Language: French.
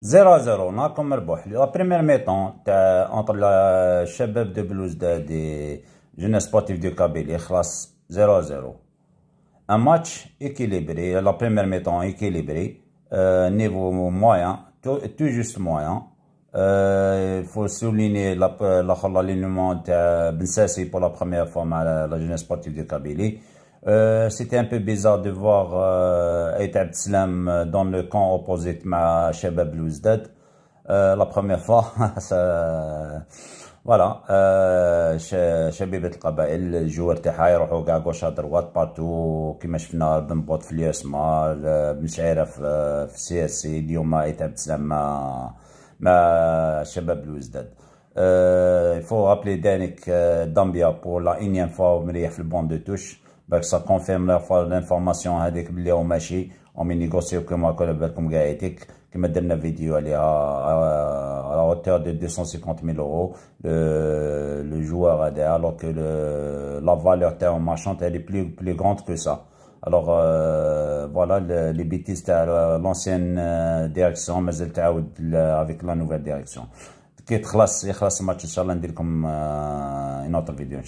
0 à 0 la première لا entre première mi-temps entre دو la Jeunesse Sportive de Kabylie, sportifs 0 0 un match équilibré la première mi-temps équilibré euh, niveau moyen tout, juste moyen euh, il faut souligner euh, l'alignement la, de Ben pour la première fois à la, jeunesse sportive de Kabylie. Euh, C'était un peu bizarre de voir euh, Ait Abdeslam euh, dans le camp opposé à Shabab Louzdad. Euh, la première fois, ça... فوالا آه شبيبه القبائل الجوار تاعها يروحوا كاع كوش دروات باتو كيما شفنا بن بوط في اليسما بن شعيره في, في اليوم ايتاب تسلم مع مع شباب الوزداد آه رابلي دانك دامبيا بور لا انيام فوا مريح في البون دو توش Ben, ça confirme la fois l'information hein, a au marché on m'a négocié moi, ma colère comme gaiétique qui me donne la vidéo à hauteur de 250 000 euros le joueur derrière alors que la valeur théorique est plus plus grande que ça. alors euh, voilà les bêtises à l'ancienne euh, direction mais elles étaient avec la nouvelle direction. qu'est-ce que match comme euh, une autre vidéo